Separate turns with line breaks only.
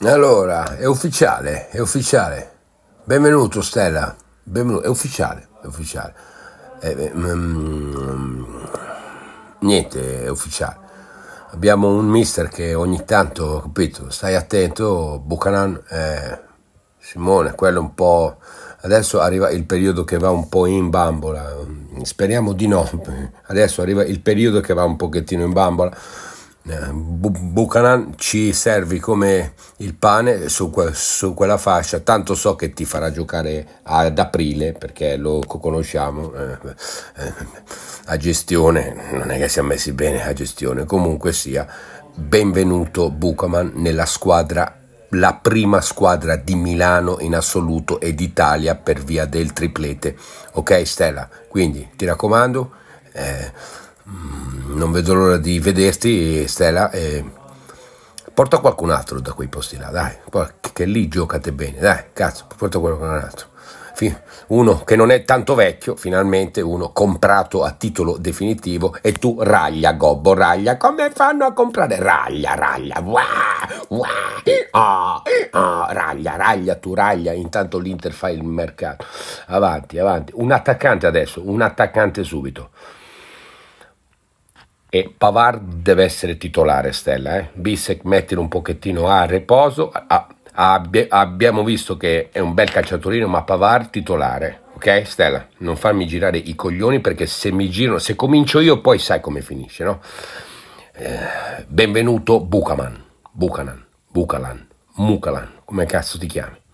Allora, è ufficiale, è ufficiale. Benvenuto Stella, benvenuto, è ufficiale, è ufficiale. È, eh, eh, mm, mm, niente, è ufficiale. Abbiamo un mister che ogni tanto, capito, stai attento, Buchanan, eh, Simone, quello un po'... Adesso arriva il periodo che va un po' in bambola, speriamo di no, adesso arriva il periodo che va un pochettino in bambola Buchanan ci servi come il pane su, que- su, quella fascia, tanto so che ti farà giocare ad aprile perché lo conosciamo, eh, eh, a gestione, non è che siamo messi bene a gestione, comunque sia, benvenuto Buchanan nella squadra la prima squadra di Milano in assoluto e d'Italia per via del triplete. Ok Stella, quindi ti raccomando, eh, mm, non vedo l'ora di vederti Stella e porta qualcun altro da quei posti là dai che lì giocate bene dai cazzo porta qualcun altro uno che non è tanto vecchio, finalmente uno comprato a titolo definitivo e tu raglia Gobbo, raglia, come fanno a comprare? Raglia, raglia, wah, wah, oh, ah, oh, ah, raglia, raglia, tu raglia, intanto l'Inter fa il mercato, avanti, avanti, un attaccante adesso, un attaccante subito e Pavard deve essere titolare Stella, eh? Bissec mettilo un pochettino a riposo, a, a, abbiamo visto che è un bel calciatorino ma Pavard titolare, ok Stella? Non farmi girare i coglioni perché se mi girano, se comincio io poi sai come finisce, no? Eh, benvenuto Buchanan, Buchanan, Buchanan, Mucalan, come cazzo ti chiami?